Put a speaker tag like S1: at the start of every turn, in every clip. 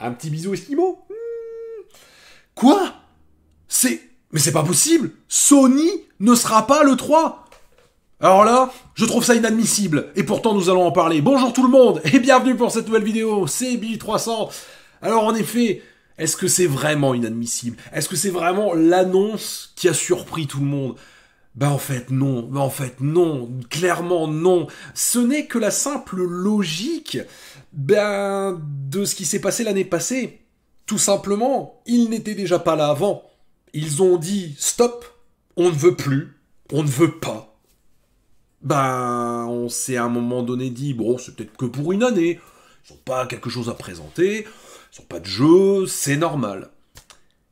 S1: Un petit bisou esquimau hmm. Quoi C'est... Mais c'est pas possible Sony ne sera pas le 3 alors là, je trouve ça inadmissible, et pourtant nous allons en parler. Bonjour tout le monde, et bienvenue pour cette nouvelle vidéo, c'est Billy300. Alors en effet, est-ce que c'est vraiment inadmissible Est-ce que c'est vraiment l'annonce qui a surpris tout le monde ben en fait non, bah en fait non, clairement non. Ce n'est que la simple logique ben, de ce qui s'est passé l'année passée. Tout simplement, ils n'étaient déjà pas là avant. Ils ont dit stop, on ne veut plus, on ne veut pas. Ben, on s'est à un moment donné dit, bon, c'est peut-être que pour une année. Ils n'ont pas quelque chose à présenter, ils n'ont pas de jeu, c'est normal.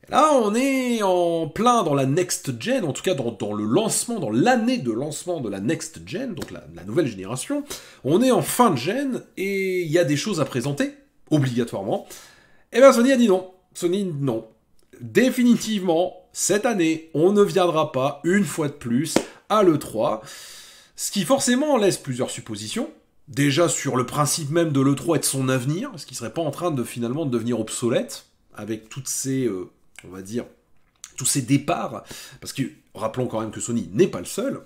S1: Là, on est en plein dans la next gen, en tout cas dans, le lancement, dans l'année de lancement de la next gen, donc la, nouvelle génération. On est en fin de gen et il y a des choses à présenter, obligatoirement. Eh bien, Sony a dit non. Sony, non. Définitivement, cette année, on ne viendra pas, une fois de plus, à l'E3. Ce qui forcément laisse plusieurs suppositions. Déjà sur le principe même de l'E3 et de son avenir, ce qui serait pas en train de finalement de devenir obsolète, avec toutes ces euh, on va dire, tous ces départs, parce que rappelons quand même que Sony n'est pas le seul,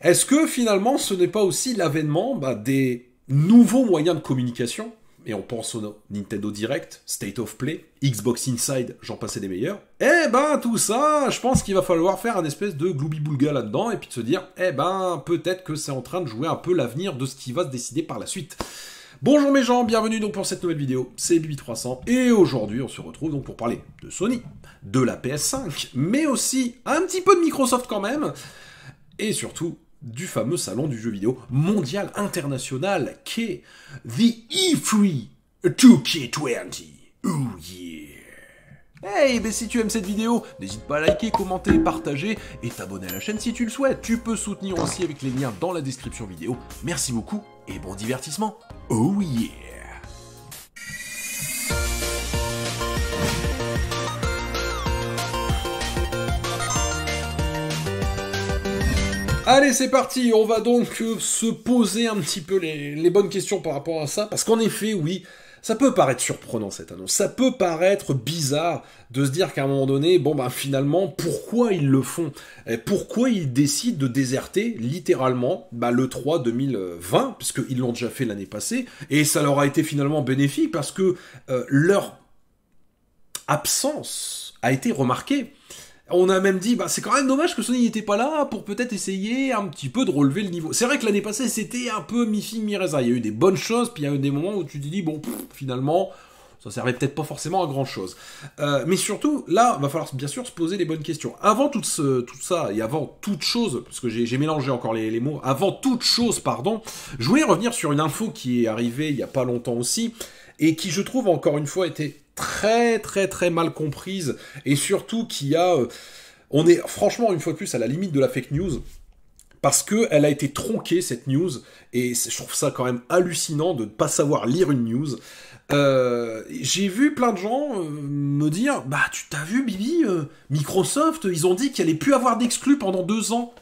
S1: est-ce que finalement ce n'est pas aussi l'avènement bah, des nouveaux moyens de communication et on pense au Nintendo Direct, State of Play, Xbox Inside, j'en passais des meilleurs. Eh ben tout ça, je pense qu'il va falloir faire un espèce de gloobie boulga là-dedans et puis de se dire, eh ben peut-être que c'est en train de jouer un peu l'avenir de ce qui va se décider par la suite. Bonjour mes gens, bienvenue donc pour cette nouvelle vidéo, c'est bibi 300 et aujourd'hui on se retrouve donc pour parler de Sony, de la PS5, mais aussi un petit peu de Microsoft quand même, et surtout du fameux salon du jeu vidéo mondial international qu'est The E3 2K20. Oh yeah Hey, mais si tu aimes cette vidéo, n'hésite pas à liker, commenter, partager et t'abonner à la chaîne si tu le souhaites. Tu peux soutenir aussi avec les liens dans la description vidéo. Merci beaucoup et bon divertissement. Oh yeah Allez, c'est parti. On va donc euh, se poser un petit peu les bonnes questions par rapport à ça. Parce qu'en effet, oui, ça peut paraître surprenant cette annonce, ça peut paraître bizarre de se dire qu'à un moment donné, bon ben finalement, pourquoi ils le font Pourquoi ils décident de déserter littéralement ben, le 3 2020, puisqu'ils l'ont déjà fait l'année passée, et ça leur a été finalement bénéfique parce que euh, leur absence a été remarquée. On a même dit, bah, c'est quand même dommage que Sony n'était pas là pour peut-être essayer un petit peu de relever le niveau. C'est vrai que l'année passée, c'était un peu mi fi mi -reza. Il y a eu des bonnes choses, puis il y a eu des moments où tu te dis, bon, finalement, ça servait peut-être pas forcément à grand chose. Euh, mais surtout, là, va falloir bien sûr se poser les bonnes questions. Avant tout, ce, tout ça, et avant toute chose, parce que j'ai mélangé encore les, mots, avant toute chose, pardon, je voulais revenir sur une info qui est arrivée il n'y a pas longtemps aussi, et qui, je trouve, encore une fois, était très très très mal comprise et surtout qui a... Euh, on est franchement une fois de plus à la limite de la fake news parce qu'elle a été tronquée cette news et je trouve ça quand même hallucinant de ne pas savoir lire une news. Euh, j'ai vu plein de gens euh, me dire bah tu t'as vu Bibi Microsoft ils ont dit qu'il allait plus avoir d'exclus pendant deux ans.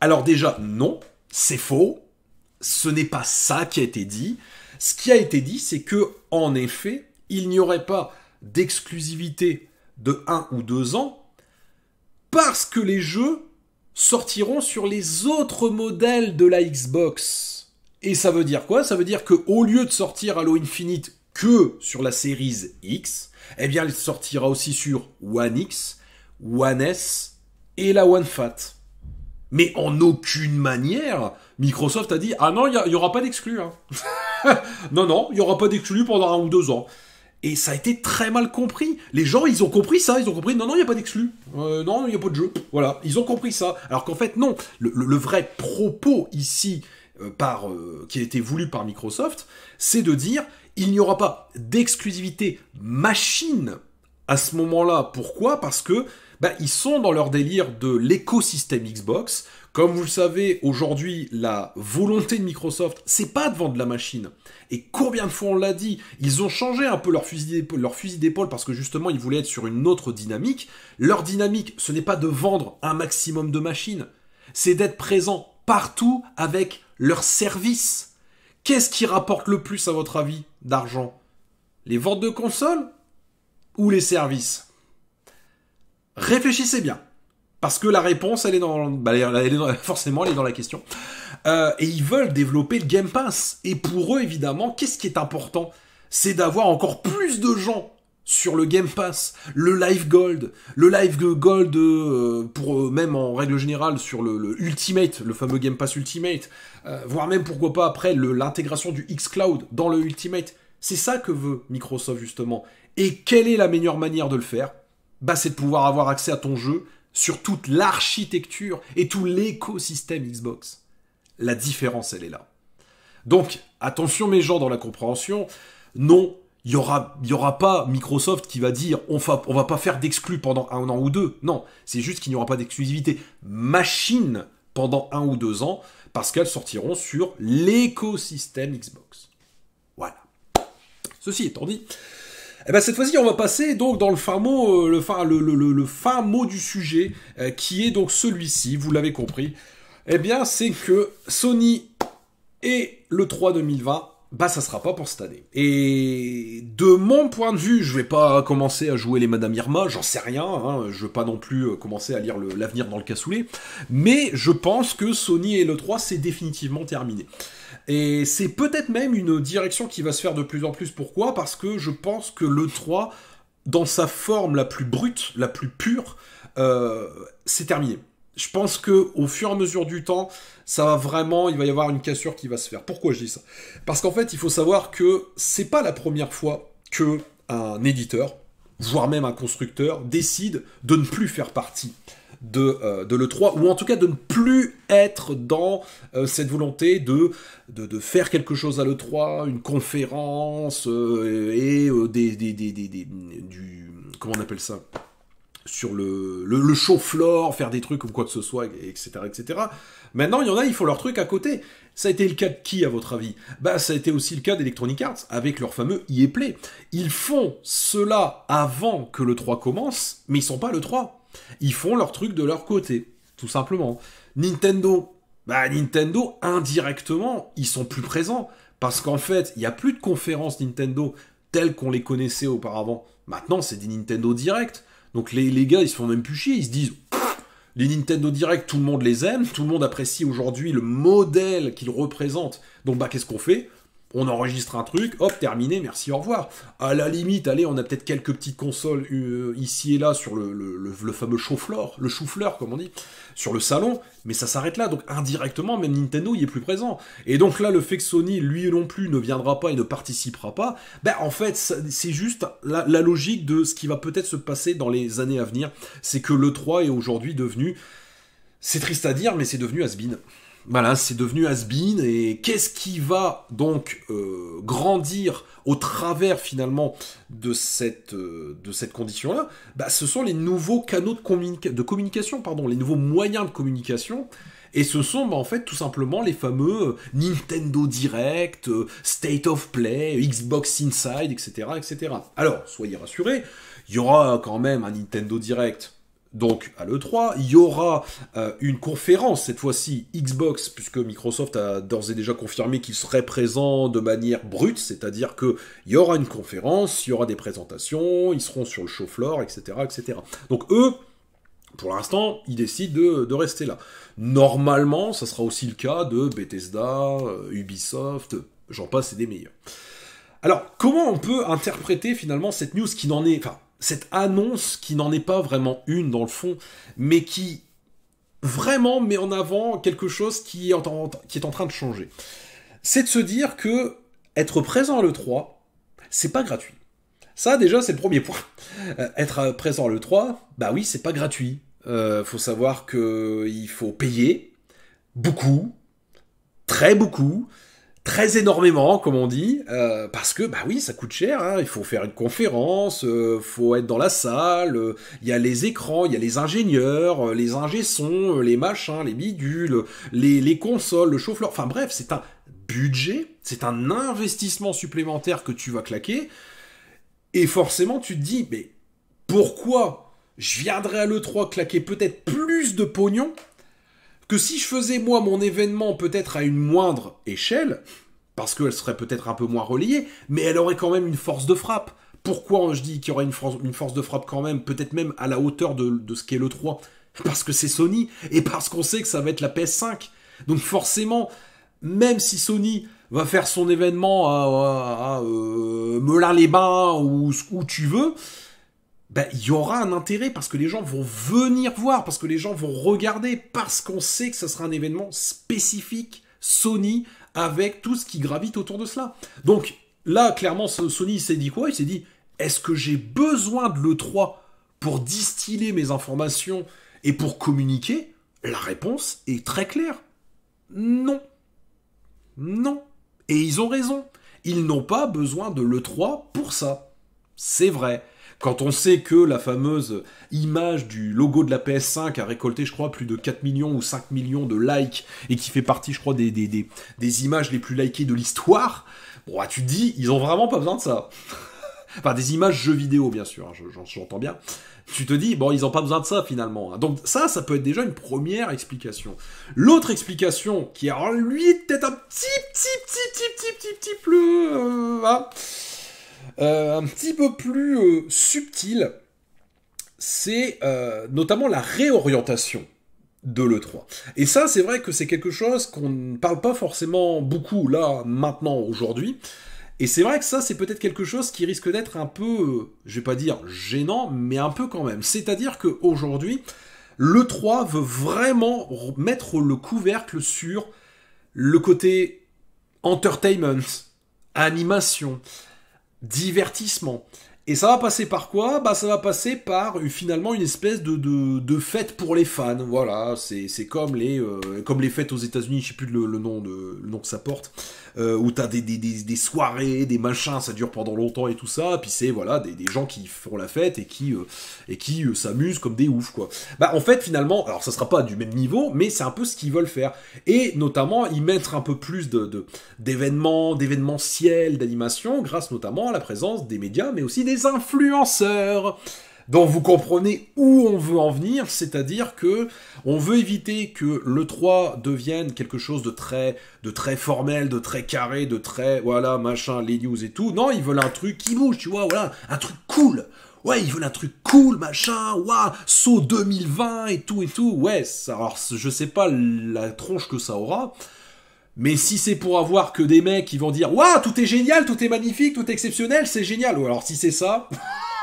S1: Alors déjà non c'est faux ce n'est pas ça qui a été dit. Ce qui a été dit, c'est que, en effet, il n'y aurait pas d'exclusivité de 1 ou 2 ans parce que les jeux sortiront sur les autres modèles de la Xbox. Et ça veut dire quoi Ça veut dire qu'au lieu de sortir Halo Infinite que sur la série X, eh bien elle sortira aussi sur One X, One S et la One Fat. Mais en aucune manière Microsoft a dit Ah non, il n'y aura pas d'exclus. Hein. non, non, il n'y aura pas d'exclus pendant un ou deux ans. Et ça a été très mal compris. Les gens, ils ont compris ça. Ils ont compris non, non, il n'y a pas d'exclus. Euh, non, il n'y a pas de jeu. Voilà, ils ont compris ça. Alors qu'en fait, non. Le, vrai propos ici, euh, par, euh, qui a été voulu par Microsoft, c'est de dire il n'y aura pas d'exclusivité machine à ce moment-là. Pourquoi Parce que bah, ils sont dans leur délire de l'écosystème Xbox comme vous le savez, aujourd'hui, la volonté de Microsoft, c'est pas de vendre la machine. Et combien de fois on l'a dit, ils ont changé un peu leur fusil d'épaule parce que justement, ils voulaient être sur une autre dynamique. Leur dynamique, ce n'est pas de vendre un maximum de machines, c'est d'être présent partout avec leurs services. Qu'est-ce qui rapporte le plus à votre avis d'argent Les ventes de consoles ou les services Réfléchissez bien. Parce que la réponse, elle est dans, bah, forcément, elle est dans la question. Euh, et ils veulent développer le Game Pass. Et pour eux, évidemment, qu'est-ce qui est important C'est d'avoir encore plus de gens sur le Game Pass, le Live Gold, le Live Gold euh, pour euh, même en règle générale sur le, Ultimate, le fameux Game Pass Ultimate, voire même pourquoi pas après l'intégration du X Cloud dans le Ultimate. C'est ça que veut Microsoft justement. Et quelle est la meilleure manière de le faire Bah c'est de pouvoir avoir accès à ton jeu sur toute l'architecture et tout l'écosystème Xbox. La différence, elle est là. Donc, attention mes gens dans la compréhension, non, il n'y aura, aura pas Microsoft qui va dire on ne on va pas faire d'exclus pendant un an ou deux. Non, c'est juste qu'il n'y aura pas d'exclusivité machine pendant un ou deux ans parce qu'elles sortiront sur l'écosystème Xbox. Voilà. Ceci étant dit, eh bien cette fois-ci, on va passer donc dans le fin mot, euh, le le, mot du sujet, euh, qui est donc celui-ci. Vous l'avez compris. Eh bien, c'est que Sony et le 3 2020 bah ça sera pas pour cette année. Et de mon point de vue, je vais pas commencer à jouer les Madame Irma, j'en sais rien, hein, je vais pas non plus euh, commencer à lire l'avenir dans le cassoulet, mais je pense que Sony et le 3 c'est définitivement terminé. Et c'est peut-être même une direction qui va se faire de plus en plus. Pourquoi Parce que je pense que le 3, dans sa forme la plus brute, la plus pure, euh, c'est terminé. Je pense que au fur et à mesure du temps, ça va vraiment, il va y avoir une cassure qui va se faire. Pourquoi je dis ça Parce qu'en fait, il faut savoir que c'est pas la première fois qu'un éditeur, voire même un constructeur, décide de ne plus faire partie de, euh, l'E3, ou en tout cas de ne plus être dans euh, cette volonté de, de, faire quelque chose à l'E3, une conférence euh, et des, du... comment on appelle ça sur le, le, show floor, faire des trucs ou quoi que ce soit, etc., etc. Maintenant, il y en a, ils font leur truc à côté. Ça a été le cas de qui, à votre avis Bah, ça a été aussi le cas d'Electronic Arts, avec leur fameux EA Play. Ils font cela avant que le 3 commence, mais ils sont pas le 3. Ils font leur truc de leur côté, tout simplement. Nintendo, bah Nintendo, indirectement, ils sont plus présents. Parce qu'en fait, il n'y a plus de conférences Nintendo telles qu'on les connaissait auparavant. Maintenant, c'est des Nintendo Direct. Donc les, gars, ils se font même plus chier, ils se disent... Les Nintendo Direct, tout le monde les aime, tout le monde apprécie aujourd'hui le modèle qu'ils représentent. Donc bah qu'est-ce qu'on fait on enregistre un truc, hop, terminé, merci, au revoir. À la limite, allez, on a peut-être quelques petites consoles euh, ici et là sur le, fameux chauffleur, le chou-fleur, comme on dit, sur le salon, mais ça s'arrête là. Donc indirectement, même Nintendo y est plus présent. Et donc là, le fait que Sony, lui non plus, ne viendra pas et ne participera pas, ben en fait, c'est juste la, logique de ce qui va peut-être se passer dans les années à venir. C'est que le 3 est aujourd'hui devenu, c'est triste à dire, mais c'est devenu Asbin. Voilà, c'est devenu has-been. Et qu'est-ce qui va donc euh, grandir au travers finalement euh, de cette, condition-là bah, Ce sont les nouveaux canaux de, de, communication, pardon, les nouveaux moyens de communication. Et ce sont bah, en fait tout simplement les fameux euh, Nintendo Direct, State of Play, Xbox Inside, etc. etc. Alors, soyez rassurés, il y aura quand même un Nintendo Direct donc à l'E3. Il y aura euh, une conférence, cette fois-ci Xbox, puisque Microsoft a d'ores et déjà confirmé qu'il serait présent de manière brute, c'est-à-dire qu'il y aura une conférence, il y aura des présentations, ils seront sur le show floor, etc. etc. Donc eux, pour l'instant, ils décident de, rester là. Normalement, ça sera aussi le cas de Bethesda, euh, Ubisoft, j'en passe et des meilleurs. Alors, comment on peut interpréter finalement cette news qui n'en est... Enfin, cette annonce qui n'en est pas vraiment une dans le fond, mais qui vraiment met en avant quelque chose qui est en, train de changer. C'est de se dire que être présent à l'E3, c'est pas gratuit. Ça déjà c'est le premier point. Euh, être euh, présent à l'E3, bah oui c'est pas gratuit. Euh, faut savoir qu'il faut payer beaucoup, très beaucoup très énormément, comme on dit, euh, parce que bah oui, ça coûte cher. Hein. il faut faire une conférence, euh, faut être dans la salle. Euh, il y a les écrans, il y a les ingénieurs, les ingé sons, les machins, les bidules, les, consoles, le chauffeur. Enfin bref, c'est un budget, c'est un investissement supplémentaire que tu vas claquer. Et forcément, tu te dis, mais pourquoi je viendrais à l'E3 claquer peut-être plus de pognon que si je faisais moi mon événement peut-être à une moindre échelle, parce qu'elle serait peut-être un peu moins reliée, mais elle aurait quand même une force de frappe. Pourquoi je dis qu'il y aurait une, force, de frappe quand même, peut-être même à la hauteur de, ce qu'est le 3 Parce que c'est Sony, et parce qu'on sait que ça va être la PS5. Donc forcément, même si Sony va faire son événement à, euh, les bains ou où tu veux, ben, il y aura un intérêt parce que les gens vont venir voir, parce que les gens vont regarder, parce qu'on sait que ce sera un événement spécifique Sony avec tout ce qui gravite autour de cela. Donc là, clairement, Sony s'est dit quoi Il s'est dit, est-ce que j'ai besoin de l'E3 pour distiller mes informations et pour communiquer La réponse est très claire. Non. Non. Et ils ont raison. Ils n'ont pas besoin de l'E3 pour ça. C'est vrai. Quand on sait que la fameuse image du logo de la PS5 a récolté, je crois, plus de 4 millions ou 5 millions de likes et qui fait partie, je crois, des, des, des, images les plus likées de l'histoire, bon, bah, tu te dis, ils ont vraiment pas besoin de ça. enfin, des images jeux vidéo, bien sûr, hein, j'entends bien. Tu te dis, bon, ils n'ont pas besoin de ça finalement. Hein. Donc, ça, ça peut être déjà une première explication. L'autre explication, qui est en oh, lui peut-être un petit, petit, petit, petit, petit, petit, petit plus. Euh, hein, euh, un petit peu plus euh, subtil, c'est euh, notamment la réorientation de l'E3. Et ça, c'est vrai que c'est quelque chose qu'on ne parle pas forcément beaucoup là, maintenant, aujourd'hui. Et c'est vrai que ça, c'est peut-être quelque chose qui risque d'être un peu, je vais pas dire gênant, mais un peu quand même. C'est-à-dire qu'aujourd'hui, l'E3 veut vraiment mettre le couvercle sur le côté entertainment, animation, divertissement et ça va passer par quoi Bah ça va passer par euh, finalement une espèce de, fête pour les fans. Voilà, c'est comme les euh, comme les fêtes aux États-Unis, je sais plus le, nom de que ça porte, euh, où t'as des, des, soirées, des machins, ça dure pendant longtemps et tout ça. puis c'est voilà des, gens qui font la fête et qui s'amusent comme des ouf. quoi. Bah en fait finalement, alors ça sera pas du même niveau, mais c'est un peu ce qu'ils veulent faire. Et notamment y mettre un peu plus de d'événements, d'événementiels, d'animation, grâce notamment à la présence des médias, mais aussi des influenceurs dont vous comprenez où on veut en venir, c'est-à-dire que on veut éviter que le 3 devienne quelque chose de très, de très formel, de très carré, de très voilà machin les news et tout. Non, ils veulent un truc qui bouge, tu vois, voilà, un truc cool. Ouais, ils veulent un truc cool, machin, waouh, saut 2020 et tout et tout. Ouais, alors je sais pas la tronche que ça aura. Mais si c'est pour avoir que des mecs qui vont dire Waouh, tout est génial, tout est magnifique, tout est exceptionnel, c'est génial. Ou alors si c'est ça,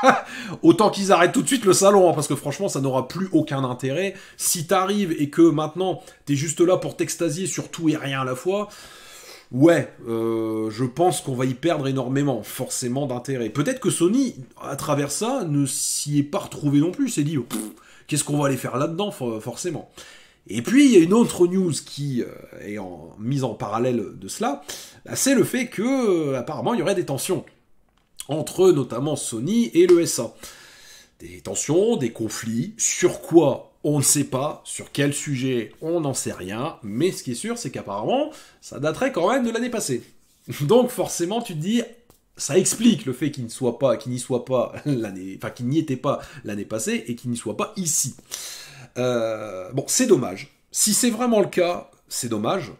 S1: autant qu'ils arrêtent tout de suite le salon, hein, parce que franchement, ça n'aura plus aucun intérêt. Si t'arrives et que maintenant t'es juste là pour t'extasier sur tout et rien à la fois, ouais, euh, je pense qu'on va y perdre énormément, forcément d'intérêt. Peut-être que Sony, à travers ça, ne s'y est pas retrouvé non plus. S'est dit Qu'est-ce qu'on va aller faire là-dedans, forcément. Et puis, il y a une autre news qui euh, est en, mise en parallèle de cela, bah, c'est le fait que, euh, apparemment, il y aurait des tensions entre notamment Sony et le SA. Des tensions, des conflits, sur quoi on ne sait pas, sur quel sujet on n'en sait rien, mais ce qui est sûr, c'est qu'apparemment, ça daterait quand même de l'année passée. Donc forcément, tu te dis, ça explique le fait qu'il ne soit pas, qu'il n'y soit pas l'année, enfin qu'il n'y était pas l'année passée et qu'il n'y soit pas ici. Euh, bon, c'est dommage. Si c'est vraiment le cas, c'est dommage.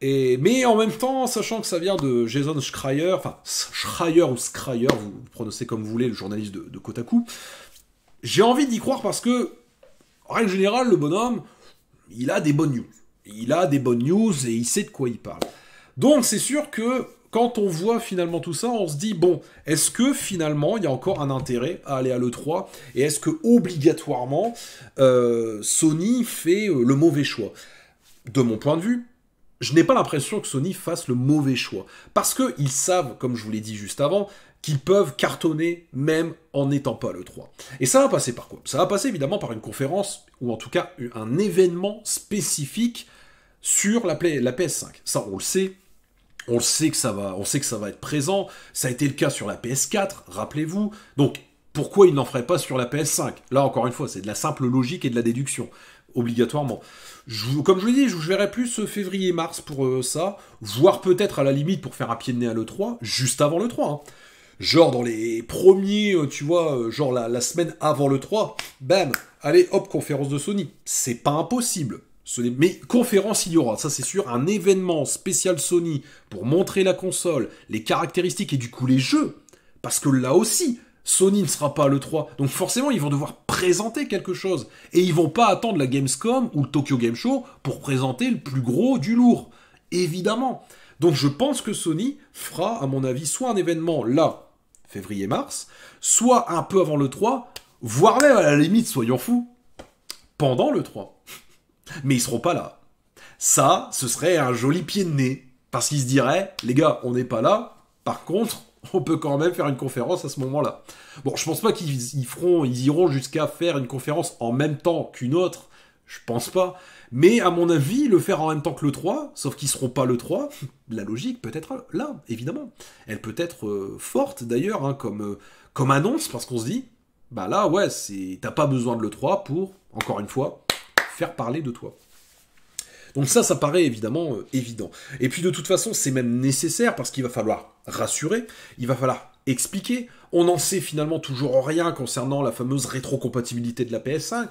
S1: Et, mais en même temps, sachant que ça vient de Jason Schreier, enfin Schreier ou Schreier, vous, prononcez comme vous voulez, le journaliste de, de Kotaku, j'ai envie d'y croire parce que, en règle générale, le bonhomme, il a des bonnes news. Il a des bonnes news et il sait de quoi il parle. Donc c'est sûr que quand on voit finalement tout ça, on se dit, bon, est-ce que finalement il y a encore un intérêt à aller à l'E3 Et est-ce que obligatoirement euh, Sony fait euh, le mauvais choix De mon point de vue, je n'ai pas l'impression que Sony fasse le mauvais choix. Parce qu'ils savent, comme je vous l'ai dit juste avant, qu'ils peuvent cartonner même en n'étant pas le 3. Et ça va passer par quoi Ça va passer évidemment par une conférence, ou en tout cas un événement spécifique sur la, la PS5. Ça, on le sait, on sait que ça va, on sait que ça va être présent. Ça a été le cas sur la PS4, rappelez-vous. Donc pourquoi il n'en ferait pas sur la PS5 Là encore une fois, c'est de la simple logique et de la déduction obligatoirement. comme je vous dis, je, verrai plus euh, février-mars pour euh, ça, voire peut-être à la limite pour faire un pied de nez à l'E3, juste avant l'E3. Hein. Genre dans les premiers, euh, tu vois, genre la, la, semaine avant l'E3, bam, allez hop, conférence de Sony. C'est pas impossible mais conférence il y aura, ça c'est sûr, un événement spécial Sony pour montrer la console, les caractéristiques et du coup les jeux. Parce que là aussi, Sony ne sera pas l'E3. Donc forcément, ils vont devoir présenter quelque chose. Et ils vont pas attendre la Gamescom ou le Tokyo Game Show pour présenter le plus gros du lourd. Évidemment. Donc je pense que Sony fera, à mon avis, soit un événement là, février-mars, soit un peu avant l'E3, voire même à la limite, soyons fous, pendant l'E3. Mais ils seront pas là. Ça, ce serait un joli pied de nez. Parce qu'ils se diraient, les gars, on n'est pas là. Par contre, on peut quand même faire une conférence à ce moment-là. Bon, je pense pas qu'ils feront, ils iront jusqu'à faire une conférence en même temps qu'une autre. Je pense pas. Mais à mon avis, le faire en même temps que le 3, sauf qu'ils seront pas le 3, la logique peut être là, évidemment. Elle peut être euh, forte d'ailleurs, hein, comme, euh, comme annonce, parce qu'on se dit, bah là, ouais, t'as pas besoin de le 3 pour, encore une fois, faire parler de toi. Donc ça, ça paraît évidemment euh, évident. Et puis de toute façon, c'est même nécessaire parce qu'il va falloir rassurer, il va falloir expliquer. On n'en sait finalement toujours rien concernant la fameuse rétrocompatibilité de la PS5.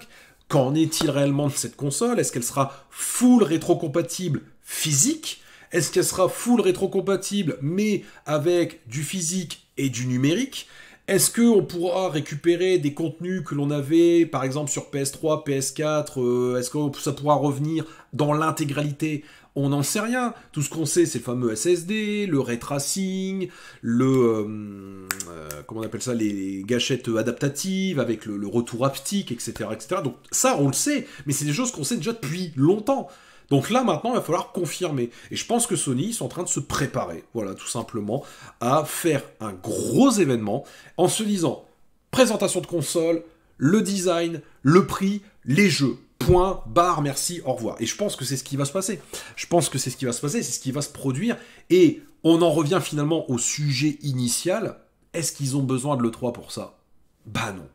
S1: Qu'en est-il réellement de cette console Est-ce qu'elle sera full rétrocompatible physique Est-ce qu'elle sera full rétrocompatible mais avec du physique et du numérique est-ce on pourra récupérer des contenus que l'on avait, par exemple sur PS3, PS4 euh, Est-ce que ça pourra revenir dans l'intégralité on n'en sait rien. Tout ce qu'on sait, c'est le fameux SSD, le ray tracing, le euh, euh, comment on appelle ça, les gâchettes adaptatives avec le, retour haptique, etc., etc. Donc ça, on le sait, mais c'est des choses qu'on sait déjà depuis longtemps. Donc là, maintenant, il va falloir confirmer. Et je pense que Sony, ils sont en train de se préparer, voilà, tout simplement, à faire un gros événement en se disant présentation de console, le design, le prix, les jeux. Point, barre, merci, au revoir. Et je pense que c'est ce qui va se passer. Je pense que c'est ce qui va se passer, c'est ce qui va se produire. Et on en revient finalement au sujet initial. Est-ce qu'ils ont besoin de l'E3 pour ça Bah non.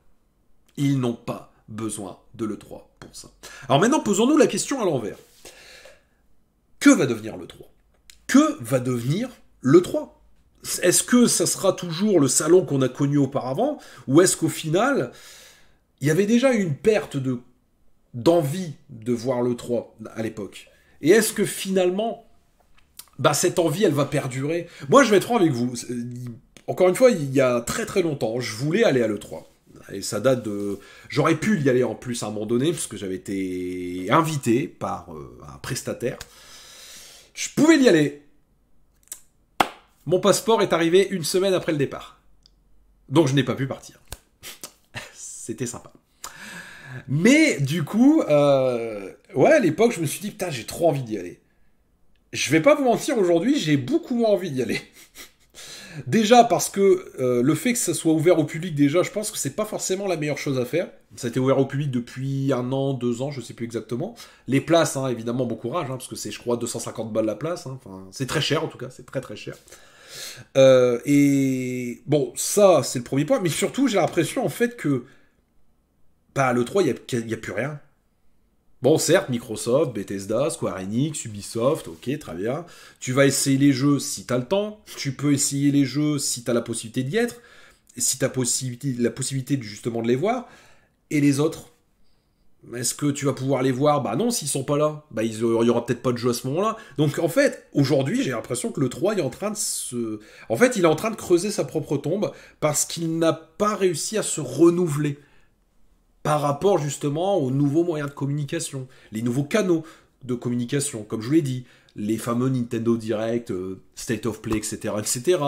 S1: Ils n'ont pas besoin de l'E3 pour ça. Alors maintenant, posons-nous la question à l'envers que va devenir le 3 Que va devenir le 3 Est-ce que ça sera toujours le salon qu'on a connu auparavant Ou est-ce qu'au final, il y avait déjà une perte de d'envie de voir le 3 à l'époque Et est-ce que finalement, bah, cette envie, elle va perdurer Moi, je vais être avec vous. Euh, encore une fois, il y a très très longtemps, je voulais aller à l'E3. Et ça date de... J'aurais pu y aller en plus à un moment donné, parce que j'avais été invité par euh, un prestataire je pouvais y aller. Mon passeport est arrivé une semaine après le départ. Donc je n'ai pas pu partir. C'était sympa. Mais du coup, euh, ouais, à l'époque, je me suis dit, putain, j'ai trop envie d'y aller. Je vais pas vous mentir, aujourd'hui, j'ai beaucoup moins envie d'y aller. Déjà parce que euh, le fait que ça soit ouvert au public, déjà, je pense que c'est pas forcément la meilleure chose à faire. Ça a été ouvert au public depuis un an, deux ans, je sais plus exactement. Les places, hein, évidemment, bon courage, hein, parce que c'est, je crois, 250 balles la place. Hein. Enfin, c'est très cher en tout cas, c'est très très cher. Euh, et bon, ça, c'est le premier point. Mais surtout, j'ai l'impression en fait que bah, le 3, il n'y a plus rien. Bon, certes, Microsoft, Bethesda, Square Enix, Ubisoft, ok, très bien. Tu vas essayer les jeux si t'as le temps. Tu peux essayer les jeux si t'as la possibilité d'y être. Si t'as possibilité, la possibilité justement de les voir. Et les autres Est-ce que tu vas pouvoir les voir Bah non, s'ils sont pas là. Bah il y aura peut-être pas de jeu à ce moment-là. Donc en fait, aujourd'hui, j'ai l'impression que le 3 est en train de se. En fait, il est en train de creuser sa propre tombe parce qu'il n'a pas réussi à se renouveler par rapport justement aux nouveaux moyens de communication, les nouveaux canaux de communication, comme je l'ai dit, les fameux Nintendo Direct, euh, State of Play, etc., etc.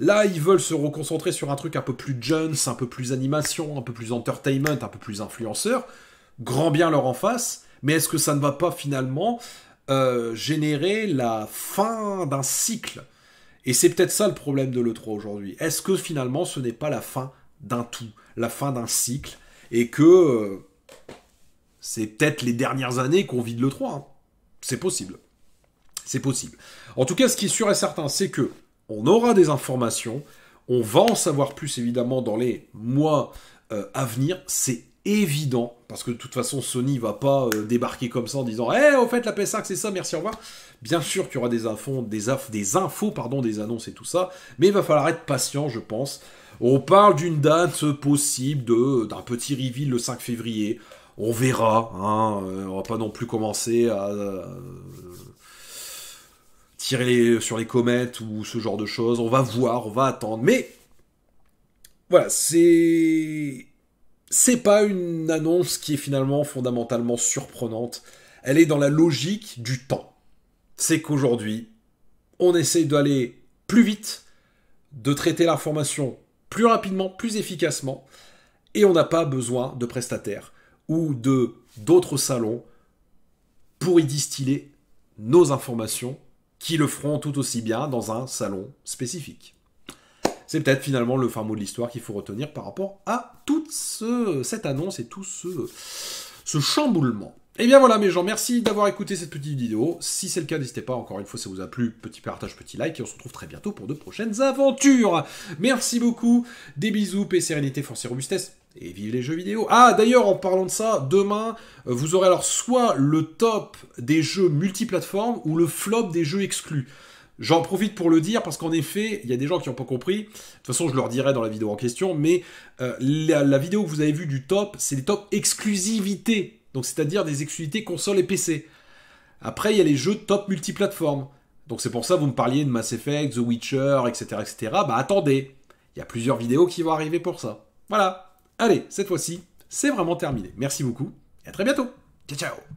S1: Là, ils veulent se reconcentrer sur un truc un peu plus jeunes, un peu plus animation, un peu plus entertainment, un peu plus influenceur. Grand bien leur en face, mais est-ce que ça ne va pas finalement euh, générer la fin d'un cycle Et c'est peut-être ça le problème de l'E3 aujourd'hui. Est-ce que finalement ce n'est pas la fin d'un tout, la fin d'un cycle et que euh, c'est peut-être les dernières années qu'on vide l'E3. Hein. C'est possible. C'est possible. En tout cas, ce qui est sûr et certain, c'est que on aura des informations. On va en savoir plus évidemment dans les mois euh, à venir. C'est évident, parce que de toute façon Sony va pas euh, débarquer comme ça en disant Eh, au fait, la PS5 c'est ça, merci, au revoir. Bien sûr qu'il y aura des infos, des, des infos, pardon, des annonces et tout ça, mais il va falloir être patient, je pense. On parle d'une date possible, d'un petit reveal le 5 février. On verra, hein, euh, on va pas non plus commencer à. Euh, tirer sur les comètes ou ce genre de choses. On va voir, on va attendre. Mais voilà, c'est c'est pas une annonce qui est finalement fondamentalement surprenante. Elle est dans la logique du temps. C'est qu'aujourd'hui, on essaye d'aller plus vite, de traiter l'information plus rapidement, plus efficacement, et on n'a pas besoin de prestataires ou de d'autres salons pour y distiller nos informations qui le feront tout aussi bien dans un salon spécifique. C'est peut-être finalement le fin de l'histoire qu'il faut retenir par rapport à toute cette annonce et tout ce, ce chamboulement. Et eh bien voilà mes gens, merci d'avoir écouté cette petite vidéo. Si c'est le cas, n'hésitez pas, encore une fois, ça vous a plu, petit partage, petit like, et on se retrouve très bientôt pour de prochaines aventures. Merci beaucoup, des bisous, paix, sérénité, force et robustesse, et vive les jeux vidéo. Ah d'ailleurs, en parlant de ça, demain, euh, vous aurez alors soit le top des jeux multiplateformes, ou le flop des jeux exclus. J'en profite pour le dire parce qu'en effet, il y a des gens qui n'ont pas compris. De toute façon, je leur dirai dans la vidéo en question, mais euh, la, vidéo que vous avez vue du top, c'est les top exclusivités. Donc, c'est-à-dire des exclusivités console et PC. Après, il y a les jeux top multiplateformes. Donc, c'est pour ça que vous me parliez de Mass Effect, The Witcher, etc. etc. Bah, attendez, il y a plusieurs vidéos qui vont arriver pour ça. Voilà. Allez, cette fois-ci, c'est vraiment terminé. Merci beaucoup et à très bientôt. Ciao, ciao